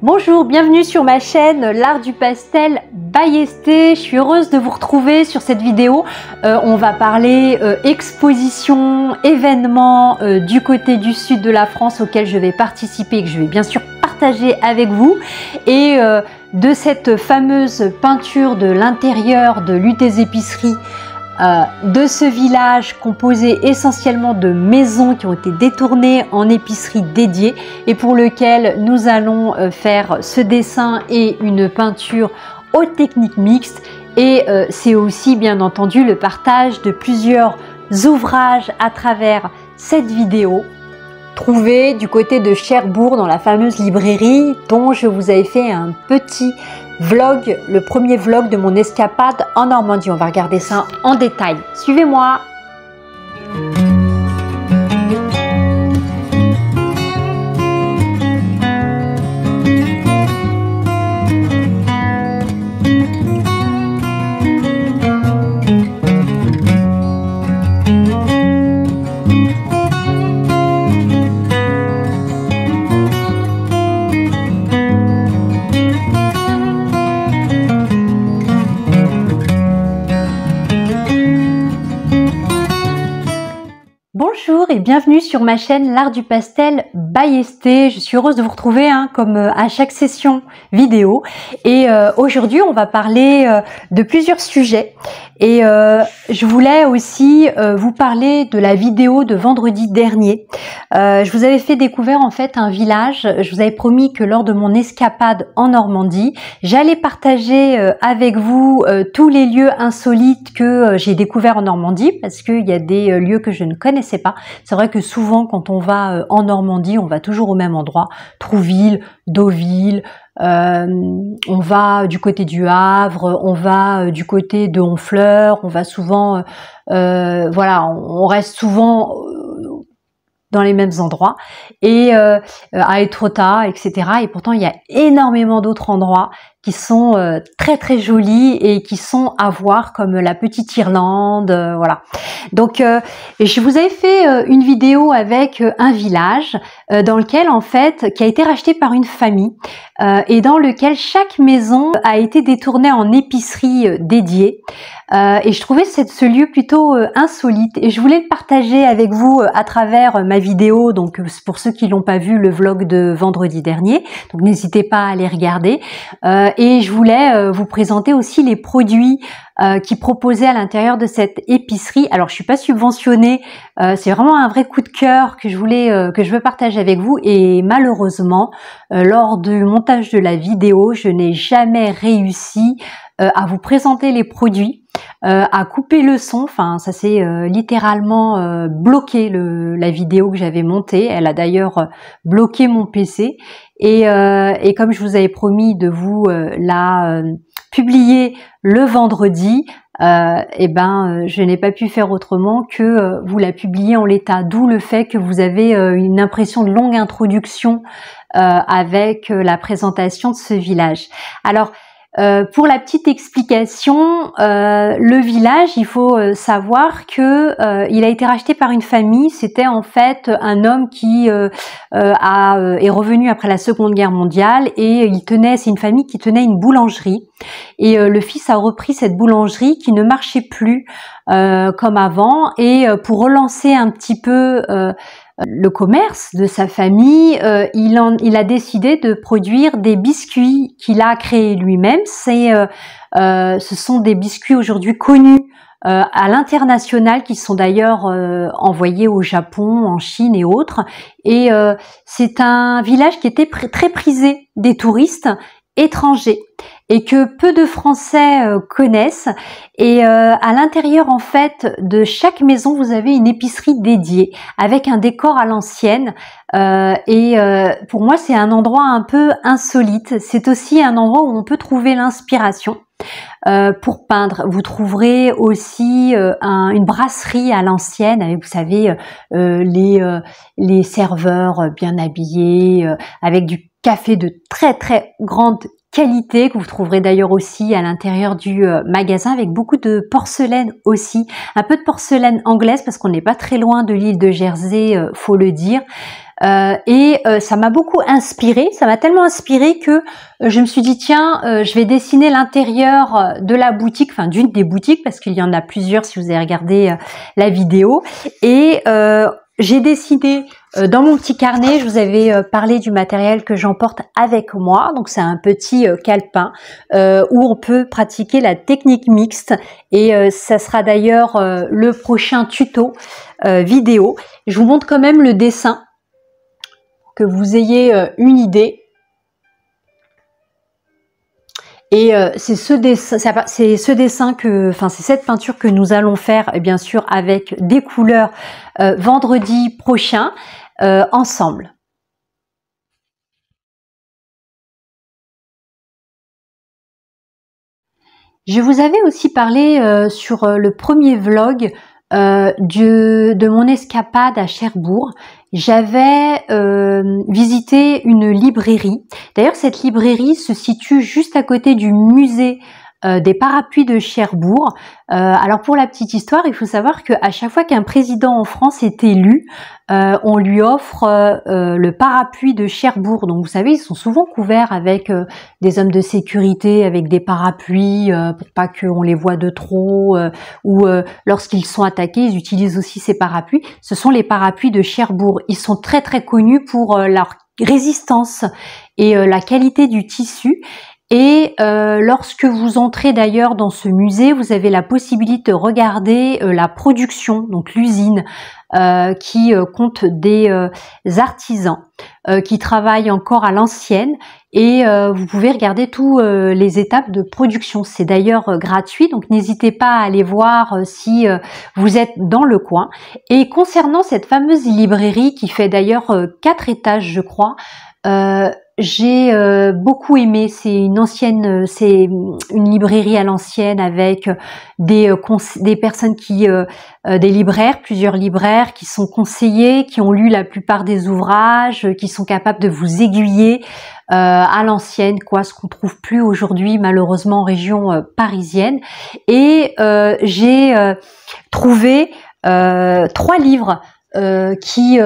Bonjour, bienvenue sur ma chaîne L'Art du Pastel Bayesté. Je suis heureuse de vous retrouver sur cette vidéo. Euh, on va parler euh, exposition, événements euh, du côté du sud de la France auquel je vais participer et que je vais bien sûr partager avec vous. Et de cette fameuse peinture de l'intérieur de des Épicerie euh, de ce village composé essentiellement de maisons qui ont été détournées en épicerie dédiée et pour lequel nous allons euh, faire ce dessin et une peinture aux techniques mixtes et euh, c'est aussi bien entendu le partage de plusieurs ouvrages à travers cette vidéo trouvée du côté de Cherbourg dans la fameuse librairie dont je vous avais fait un petit vlog, le premier vlog de mon escapade en Normandie. On va regarder ça en détail. Suivez-moi. et bienvenue sur ma chaîne L'Art du Pastel by Je suis heureuse de vous retrouver hein, comme euh, à chaque session vidéo. Et euh, aujourd'hui, on va parler euh, de plusieurs sujets. Et je voulais aussi vous parler de la vidéo de vendredi dernier. je vous avais fait découvrir en fait un village. Je vous avais promis que lors de mon escapade en Normandie, j'allais partager avec vous tous les lieux insolites que j'ai découverts en Normandie parce qu'il y a des lieux que je ne connaissais pas c'est vrai que souvent, quand on va euh, en Normandie, on va toujours au même endroit, Trouville, Deauville, euh, on va euh, du côté du Havre, on va du côté de Honfleur, on va souvent, voilà, on reste souvent dans les mêmes endroits et à Etrota, etc. Et pourtant, il y a énormément d'autres endroits qui sont euh, très très jolies et qui sont à voir comme la petite Irlande, euh, voilà. Donc euh, je vous avais fait une vidéo avec un village dans lequel en fait qui a été racheté par une famille et dans lequel chaque maison a été détournée en épicerie dédiée et je trouvais ce lieu plutôt insolite et je voulais le partager avec vous à travers ma vidéo donc pour ceux qui l'ont pas vu le vlog de vendredi dernier donc n'hésitez pas à aller regarder euh, et je voulais euh, vous présenter aussi les produits euh, qui proposaient à l'intérieur de cette épicerie. Alors je suis pas subventionnée, c'est vraiment un vrai coup de cœur que je voulais que je veux partager avec vous. Et malheureusement, lors du montage de la vidéo, je n'ai jamais réussi à vous présenter les produits a euh, coupé le son. Enfin, ça s'est euh, littéralement euh, bloqué la vidéo que j'avais montée. Elle a d'ailleurs bloqué mon PC. Et, comme je vous avais promis de vous la publier le vendredi, euh, eh ben, je n'ai pas pu faire autrement que vous la publier en l'état, d'où le fait que vous avez une impression de longue introduction avec la présentation de ce village. Alors, euh, pour la petite explication, euh, le village, il faut euh, savoir que il a été racheté par une famille. C'était en fait un homme qui est revenu après la Seconde Guerre mondiale et il tenait, c'est une famille qui tenait une boulangerie. Et le fils a repris cette boulangerie qui ne marchait plus comme avant et pour relancer un petit peu le commerce de sa famille, euh, il, a décidé de produire des biscuits qu'il a créés lui-même. Euh, euh, ce sont des biscuits aujourd'hui connus à l'international qui sont d'ailleurs envoyés au Japon, en Chine et autres. Et c'est un village qui était très prisé des touristes étrangers et que peu de Français euh, connaissent. Et euh, à l'intérieur, en fait, de chaque maison, vous avez une épicerie dédiée avec un décor à l'ancienne. Euh, et pour moi, c'est un endroit un peu insolite. C'est aussi un endroit où on peut trouver l'inspiration. pour peindre. Vous trouverez aussi une brasserie à l'ancienne avec, vous savez, les, les serveurs bien habillés, avec du café de très très grande que vous trouverez d'ailleurs aussi à l'intérieur du euh, magasin avec beaucoup de porcelaine aussi, un peu de porcelaine anglaise parce qu'on n'est pas très loin de l'île de Jersey, euh, faut le dire. Euh, et ça m'a beaucoup inspiré, ça m'a tellement inspiré que je me suis dit tiens, je vais dessiner l'intérieur de la boutique, enfin d'une des boutiques parce qu'il y en a plusieurs si vous avez regardé la vidéo. Et j'ai décidé euh, dans mon petit carnet, je vous avais euh, parlé du matériel que j'emporte avec moi. Donc c'est un petit euh, calepin où on peut pratiquer la technique mixte et ça sera d'ailleurs le prochain tuto vidéo. Je vous montre quand même le dessin que vous ayez une idée et euh, c'est ce dessin, c'est ce dessin que, enfin c'est cette peinture que nous allons faire, eh bien sûr, avec des couleurs euh, vendredi prochain euh, ensemble. Je vous avais aussi parlé sur le premier vlog euh, de mon escapade à Cherbourg, j'avais euh, visité une librairie. D'ailleurs, cette librairie se situe juste à côté du musée euh, des parapluies de Cherbourg. Euh, alors pour la petite histoire, il faut savoir qu'à chaque fois qu'un président en France est élu, euh, on lui offre le parapluie de Cherbourg. Donc vous savez, ils sont souvent couverts avec des hommes de sécurité, avec des parapluies pour pas qu'on les voit de trop. ou lorsqu'ils sont attaqués, ils utilisent aussi ces parapluies. Ce sont les parapluies de Cherbourg. Ils sont très très connus pour leur résistance et la qualité du tissu et euh, lorsque vous entrez d'ailleurs dans ce musée, vous avez la possibilité de regarder euh, la production, donc l'usine, euh, qui compte des artisans qui travaillent encore à l'ancienne. Et vous pouvez regarder toutes les étapes de production. C'est d'ailleurs gratuit, donc n'hésitez pas à aller voir si vous êtes dans le coin. Et concernant cette fameuse librairie qui fait d'ailleurs quatre étages, je crois, j'ai euh, beaucoup aimé. C'est une ancienne, euh, c'est mm, une librairie à l'ancienne avec euh, des des personnes qui, des libraires, plusieurs libraires qui sont conseillés, qui ont lu la plupart des ouvrages, qui sont capables de vous aiguiller à l'ancienne, quoi, ce qu'on trouve plus aujourd'hui malheureusement en région parisienne. Et j'ai trouvé trois livres qui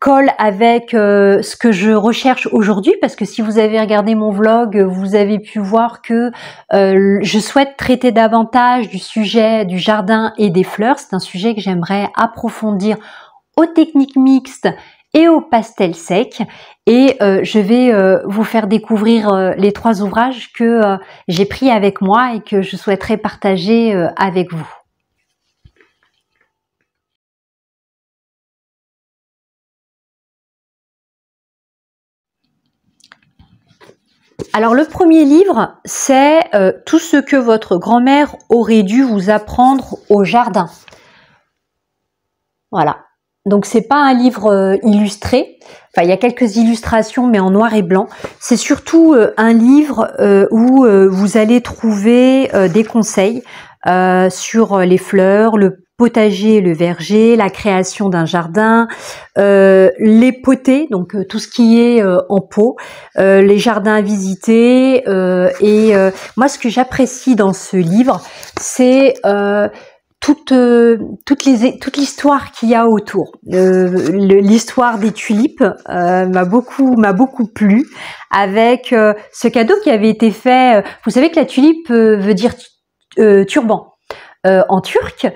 colle avec euh, ce que je recherche aujourd'hui parce que si vous avez regardé mon vlog, vous avez pu voir que euh, je souhaite traiter davantage du sujet du jardin et des fleurs. C'est un sujet que j'aimerais approfondir aux techniques mixtes et au pastels sec et euh, je vais vous faire découvrir les trois ouvrages que j'ai pris avec moi et que je souhaiterais partager avec vous. Alors le premier livre, c'est euh, tout ce que votre grand-mère aurait dû vous apprendre au jardin. Voilà. Donc c'est pas un livre euh, illustré. Enfin, il y a quelques illustrations, mais en noir et blanc. C'est surtout euh, un livre où vous allez trouver des conseils sur les fleurs, le potager, le verger, la création d'un jardin, euh, les potées, donc euh, tout ce qui est euh, en pot, les jardins à visiter. et moi, ce que j'apprécie dans ce livre, c'est toute, toutes les, toute l'histoire qu'il y a autour. l'histoire des tulipes m'a beaucoup m'a beaucoup plu avec ce cadeau qui avait été fait. Vous savez que la tulipe veut dire turban en turc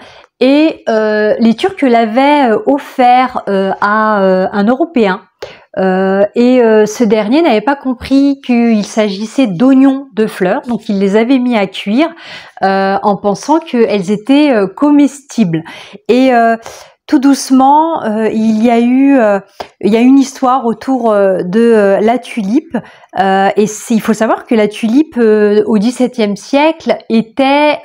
et euh, les Turcs l'avaient euh, offert euh, à un Européen. et ce dernier n'avait pas compris qu'il s'agissait d'oignons de fleurs, donc il les avait mis à cuire en pensant qu'elles étaient comestibles. Et tout doucement, il y a eu il y a une histoire autour de la tulipe. et il faut savoir que la tulipe au XVIIe siècle était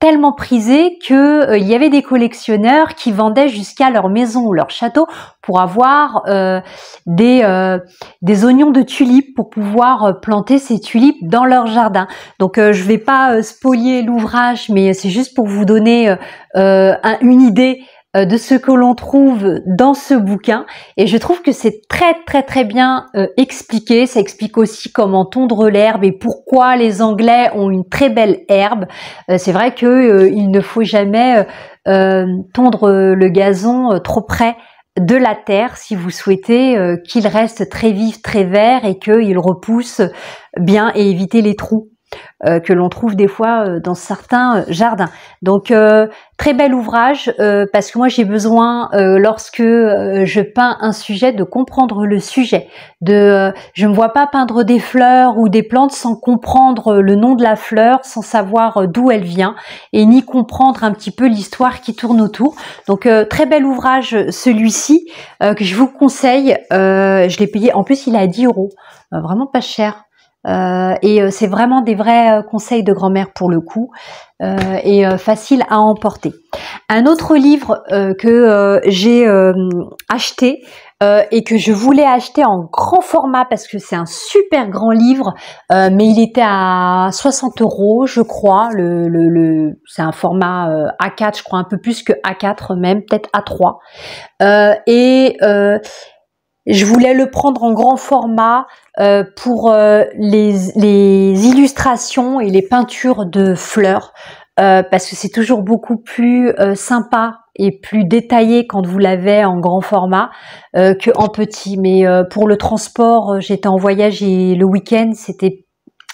tellement prisé que euh, il y avait des collectionneurs qui vendaient jusqu'à leur maison ou leur château pour avoir euh, des, euh, des oignons de tulipes pour pouvoir planter ces tulipes dans leur jardin. Donc je vais pas spolier l'ouvrage, mais c'est juste pour vous donner une idée euh, de ce que l'on trouve dans ce bouquin et je trouve que c'est très très très bien euh, expliqué. Ça explique aussi comment tondre l'herbe et pourquoi les Anglais ont une très belle herbe. Euh, c'est vrai que il ne faut jamais tondre le gazon trop près de la terre si vous souhaitez qu'il reste très vif, très vert et qu'il repousse bien et éviter les trous. Euh, que l'on trouve des fois euh, dans certains euh, jardins. Donc très bel ouvrage parce que moi j'ai besoin lorsque je peins un sujet de comprendre le sujet. De je ne vois pas peindre des fleurs ou des plantes sans comprendre le nom de la fleur, sans savoir d'où elle vient et ni comprendre un petit peu l'histoire qui tourne autour. Donc très bel ouvrage celui-ci que je vous conseille. je l'ai payé en plus il est à 10 euros, vraiment pas cher. Euh, et euh, c'est vraiment des vrais euh, conseils de grand-mère pour le coup euh, et facile à emporter. Un autre livre que j'ai acheté et que je voulais acheter en grand format parce que c'est un super grand livre, mais il était à 60 euros je crois. Le, le, c'est un format A4, je crois un peu plus que A4 même, peut-être A3. et je voulais le prendre en grand format euh, pour euh, les, illustrations et les peintures de fleurs euh, parce que c'est toujours beaucoup plus sympa et plus détaillé quand vous l'avez en grand format que en petit. Mais pour le transport, j'étais en voyage et le week-end, c'était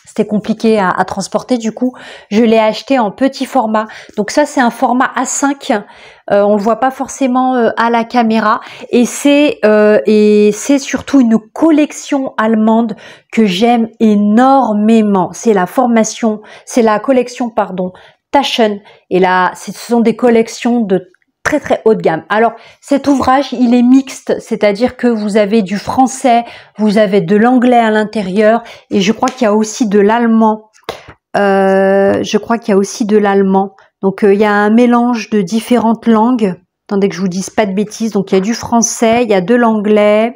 c'était compliqué à, transporter du coup je l'ai acheté en petit format donc ça c'est un format A5 euh, on le voit pas forcément euh, à la caméra et c'est euh, et c'est surtout une collection allemande que j'aime énormément c'est la formation c'est la collection pardon Taschen et là ce sont des collections de très très haut de gamme. Alors cet ouvrage, il est mixte, c'est-à-dire que vous avez du français, vous avez de l'anglais à l'intérieur, et je crois qu'il y a aussi de l'allemand. Euh, je crois qu'il y a aussi de l'allemand. Donc euh, il y a un mélange de différentes langues. Attendez que je vous dise pas de bêtises. Donc il y a du français, il y a de l'anglais,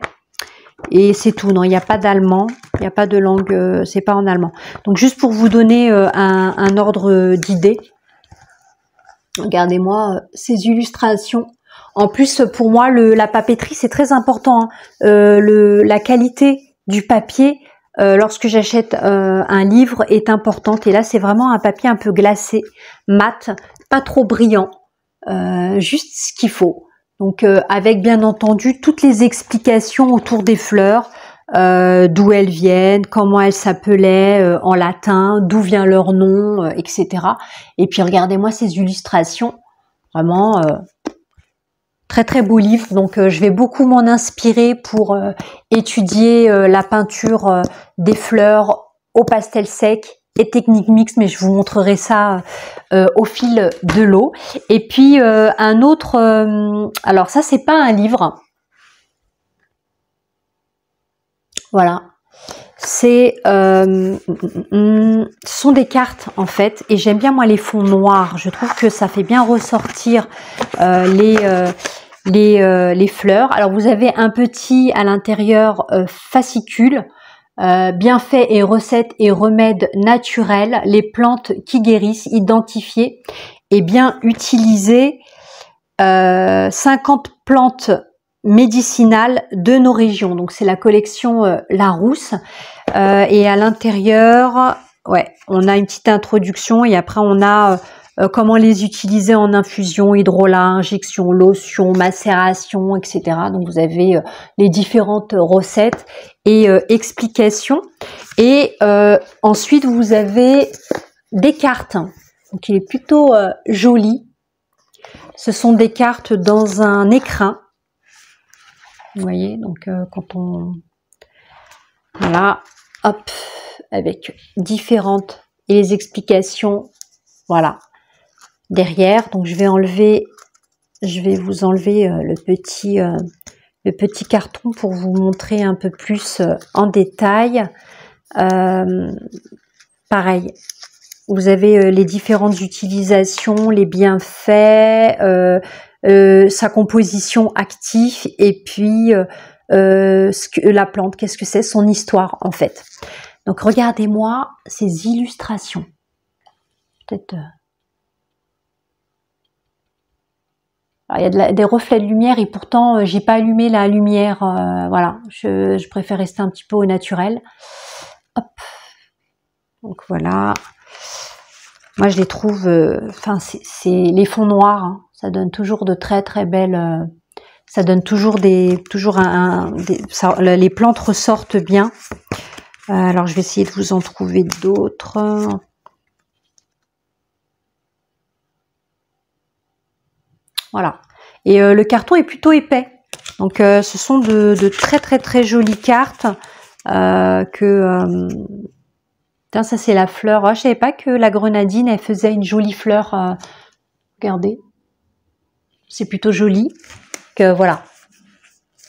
et c'est tout. Non, il n'y a pas d'allemand, il n'y a pas de langue, euh, c'est pas en allemand. Donc juste pour vous donner un, un ordre d'idée. Regardez-moi euh, ces illustrations. En plus, pour moi, le, la papeterie, c'est très important. Hein. Euh, la qualité du papier, euh, lorsque j'achète un livre, est importante. Et là, c'est vraiment un papier un peu glacé, mat, pas trop brillant. juste ce qu'il faut. Donc, avec bien entendu toutes les explications autour des fleurs, euh, d'où elles viennent, comment elles s'appelaient euh, en latin, d'où vient leur nom, euh, etc. Et puis regardez-moi ces illustrations, vraiment très très beau livre. Donc je vais beaucoup m'en inspirer pour étudier la peinture des fleurs au pastel sec et technique mixte, mais je vous montrerai ça au fil de l'eau. Et puis un autre, alors ça c'est pas un livre, Voilà. C'est, euh, mm, mm, mm, ce sont des cartes en fait, et j'aime bien moi les fonds noirs. Je trouve que ça fait bien ressortir euh, les, euh, les, les, fleurs. Alors vous avez un petit à l'intérieur fascicule, bienfaits et recettes et remèdes naturels, les plantes qui guérissent, identifiées et bien utilisées. 50 plantes médicinales de nos régions. Donc c'est la collection euh, La Rousse euh, et à l'intérieur, ouais, on a une petite introduction et après on a euh, comment les utiliser en infusion, hydrolat, injection, lotion, macération, etc. Donc vous avez les différentes recettes et explications. Et ensuite vous avez des cartes. Donc il est plutôt joli. Ce sont des cartes dans un écrin vous voyez, donc euh, quand on... Voilà, hop, avec différentes et les explications, voilà, derrière. Donc je vais enlever, je vais vous enlever euh, le, petit, euh, le petit carton pour vous montrer un peu plus en détail. pareil, vous avez les différentes utilisations, les bienfaits, euh, sa composition active et puis euh, euh, ce la plante, qu'est-ce que c'est, son histoire en fait. Donc regardez-moi ces illustrations. Peut-être. Ah, il y a des reflets de lumière et pourtant j'ai pas allumé la lumière. voilà, je, préfère rester un petit peu au naturel. Hop. Donc voilà. Moi je les trouve. Enfin, c'est les fonds noirs. Hein ça donne toujours de très très belles euh, ça donne toujours des toujours un, des, les plantes ressortent bien euh, alors je vais essayer de vous en trouver d'autres voilà et euh, le carton est plutôt épais donc ce sont de, très très très jolies cartes que ça c'est la fleur. Je oh, je savais pas que la grenadine, elle faisait une jolie fleur. regardez, c'est plutôt joli. Que voilà.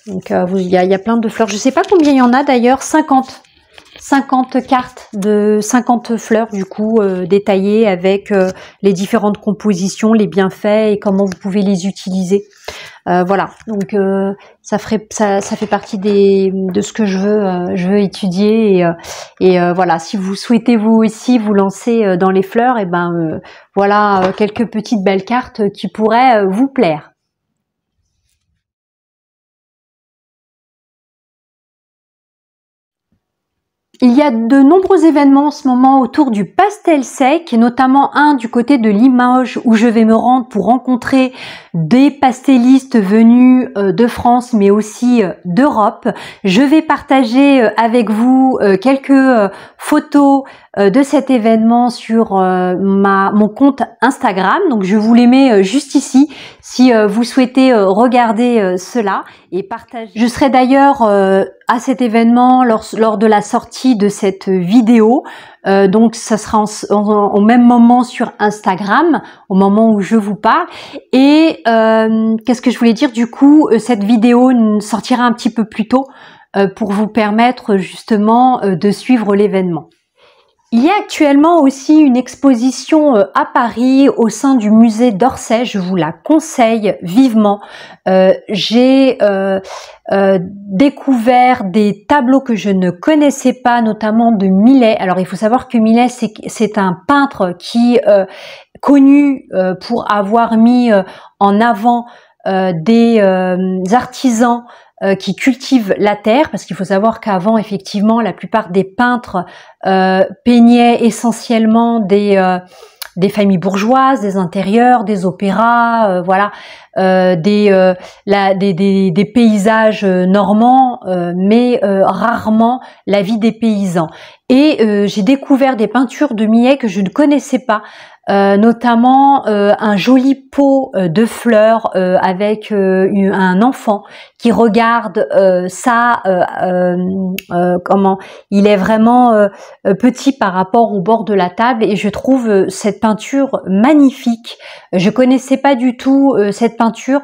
Donc euh, il y, y, a plein de fleurs. Je sais pas combien il y en a d'ailleurs, 50. 50 cartes de 50 fleurs du coup euh, détaillées avec euh, les différentes compositions, les bienfaits et comment vous pouvez les utiliser. Euh, voilà, donc ça, ferait, ça, ça, fait partie des, de ce que je veux, je veux étudier et, et voilà. Si vous souhaitez vous aussi vous lancer dans les fleurs, et eh ben voilà quelques petites belles cartes qui pourraient vous plaire. Il y a de nombreux événements en ce moment autour du pastel sec, notamment un du côté de Limoges où je vais me rendre pour rencontrer des pastellistes venus euh, de France mais aussi euh, d'Europe. Je vais partager euh, avec vous quelques photos euh, de cet événement sur euh, ma, mon compte Instagram. Donc je vous les mets euh, juste ici si vous souhaitez regarder cela et partager. Je serai d'ailleurs à cet événement lors, de la sortie de cette vidéo. donc ça sera au même moment sur Instagram, au moment où je vous parle. Et qu'est-ce que je voulais dire Du coup, cette vidéo sortira un petit peu plus tôt pour vous permettre justement de suivre l'événement. Il y a actuellement aussi une exposition euh, à Paris au sein du musée d'Orsay, je vous la conseille vivement. Euh, j'ai euh, découvert des tableaux que je ne connaissais pas, notamment de Millet. Alors il faut savoir que Millet, c'est un peintre qui connu pour avoir mis en avant des artisans euh, qui cultivent la terre, parce qu'il faut savoir qu'avant, effectivement, la plupart des peintres euh, peignaient essentiellement des, euh, des familles bourgeoises, des intérieurs, des opéras, voilà, des, des, des, paysages normands, mais rarement la vie des paysans. Et j'ai découvert des peintures de Millet que je ne connaissais pas, euh, notamment euh, un joli pot euh, de fleurs avec un enfant qui regarde ça. comment Il est vraiment petit par rapport au bord de la table et je trouve cette peinture magnifique. Je connaissais pas du tout cette peinture.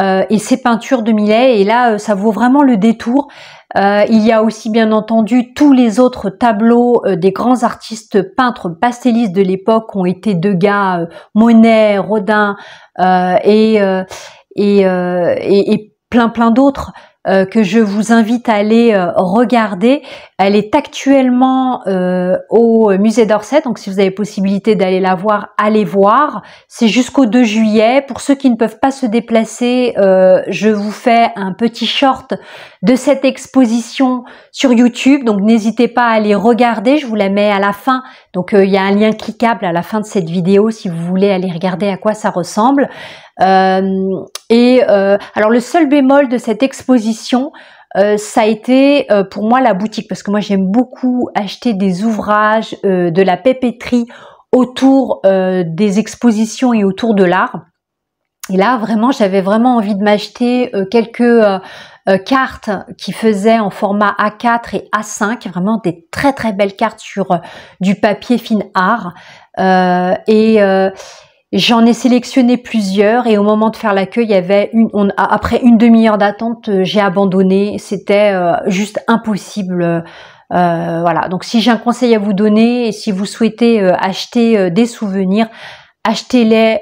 et ces peintures de Millet. Et là, ça vaut vraiment le détour. Euh, il y a aussi bien entendu tous les autres tableaux euh, des grands artistes peintres pastellistes de l'époque ont été Degas, euh, Monet, Rodin et et, plein plein d'autres. Euh, que je vous invite à aller euh, regarder. Elle est actuellement euh, au musée d'Orsay, donc si vous avez possibilité d'aller la voir, allez voir. C'est jusqu'au 2 juillet. Pour ceux qui ne peuvent pas se déplacer, je vous fais un petit short de cette exposition sur YouTube, donc n'hésitez pas à aller regarder, je vous la mets à la fin. Donc il y a un lien cliquable à la fin de cette vidéo si vous voulez aller regarder à quoi ça ressemble. Euh, et euh, alors le seul bémol de cette exposition, euh, ça a été pour moi la boutique parce que moi j'aime beaucoup acheter des ouvrages de la pépétrie autour des expositions et autour de l'art. Et là vraiment j'avais vraiment envie de m'acheter quelques cartes qui faisaient en format A4 et A5, vraiment des très très belles cartes sur du papier fine art. et J'en ai sélectionné plusieurs et au moment de faire l'accueil, il y avait une, on, après une demi-heure d'attente, euh, j'ai abandonné. C'était euh, juste impossible. Euh, voilà. Donc, si j'ai un conseil à vous donner et si vous souhaitez acheter des souvenirs, achetez-les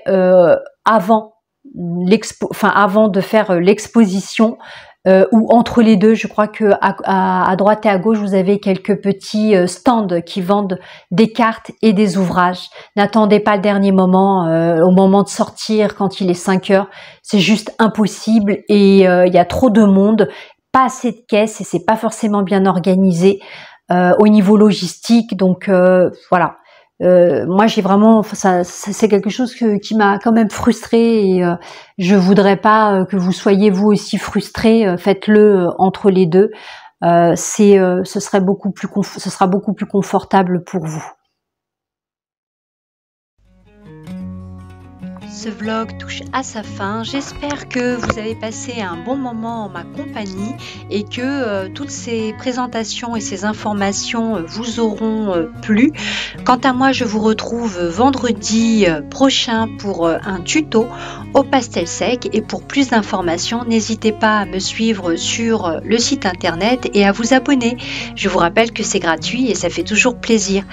avant l'expo, enfin avant de faire l'exposition. Euh, ou entre les deux. Je crois que à, droite et à gauche, vous avez quelques petits euh, stands qui vendent des cartes et des ouvrages. N'attendez pas le dernier moment, euh, au moment de sortir quand il est 5 h C'est juste impossible et il y a trop de monde, pas assez de caisses et c'est pas forcément bien organisé au niveau logistique. Donc voilà, euh, moi, j'ai vraiment, ça, c'est quelque chose qui m'a quand même frustrée et euh, je voudrais pas euh, que vous soyez vous aussi frustré. Faites-le entre les deux. c'est, ce serait beaucoup plus, ce sera beaucoup plus confortable pour vous. Ce vlog touche à sa fin. J'espère que vous avez passé un bon moment en ma compagnie et que euh, toutes ces présentations et ces informations euh, vous auront euh, plu. Quant à moi, je vous retrouve vendredi prochain pour un tuto au pastel sec et pour plus d'informations, n'hésitez pas à me suivre sur le site internet et à vous abonner. Je vous rappelle que c'est gratuit et ça fait toujours plaisir.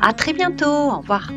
À très bientôt. Au revoir.